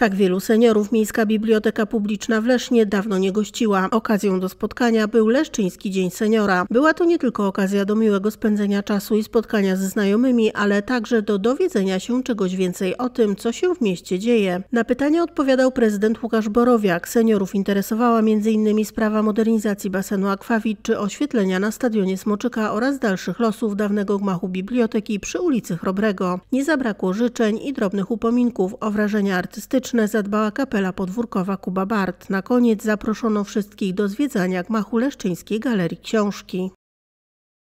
Tak wielu seniorów Miejska Biblioteka Publiczna w Lesznie dawno nie gościła. Okazją do spotkania był Leszczyński Dzień Seniora. Była to nie tylko okazja do miłego spędzenia czasu i spotkania ze znajomymi, ale także do dowiedzenia się czegoś więcej o tym, co się w mieście dzieje. Na pytania odpowiadał prezydent Łukasz Borowiak. Seniorów interesowała m.in. sprawa modernizacji basenu Akwawit czy oświetlenia na stadionie Smoczyka oraz dalszych losów dawnego gmachu biblioteki przy ulicy Chrobrego. Nie zabrakło życzeń i drobnych upominków o wrażenia artystyczne tegoroczne zadbała kapela podwórkowa Kuba Bart. Na koniec zaproszono wszystkich do zwiedzania Gmachu Leszczyńskiej Galerii Książki.